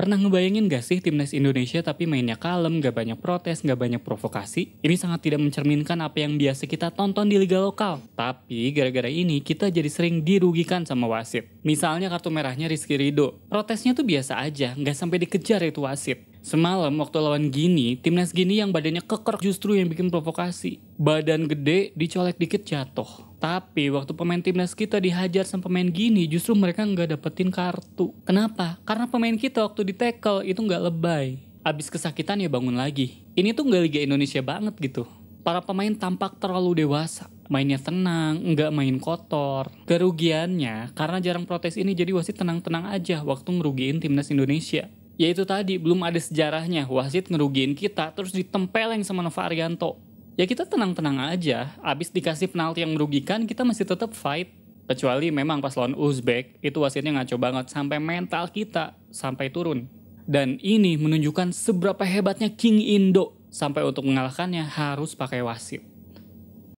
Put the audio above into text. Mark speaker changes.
Speaker 1: Pernah ngebayangin gak sih timnas Indonesia tapi mainnya kalem, gak banyak protes, gak banyak provokasi? Ini sangat tidak mencerminkan apa yang biasa kita tonton di liga lokal. Tapi gara-gara ini kita jadi sering dirugikan sama wasit. Misalnya kartu merahnya Rizky Rido. Protesnya tuh biasa aja, gak sampai dikejar itu wasit. Semalam waktu lawan Gini, timnas Gini yang badannya keker justru yang bikin provokasi badan gede dicolek dikit jatuh. Tapi waktu pemain timnas kita dihajar sama pemain gini justru mereka nggak dapetin kartu. Kenapa? Karena pemain kita waktu di tackle itu nggak lebay. Abis kesakitan ya bangun lagi. Ini tuh nggak Liga Indonesia banget gitu. Para pemain tampak terlalu dewasa. Mainnya tenang, nggak main kotor. Kerugiannya, karena jarang protes ini jadi wasit tenang-tenang aja waktu ngerugiin timnas Indonesia yaitu tadi belum ada sejarahnya wasit ngerugiin kita terus ditempeleng sama Nova Arianto ya kita tenang-tenang aja. Abis dikasih penalti yang merugikan, kita masih tetap fight. Kecuali memang pas lawan Uzbek, itu wasitnya ngaco banget sampai mental kita sampai turun. Dan ini menunjukkan seberapa hebatnya King Indo sampai untuk mengalahkannya harus pakai wasit.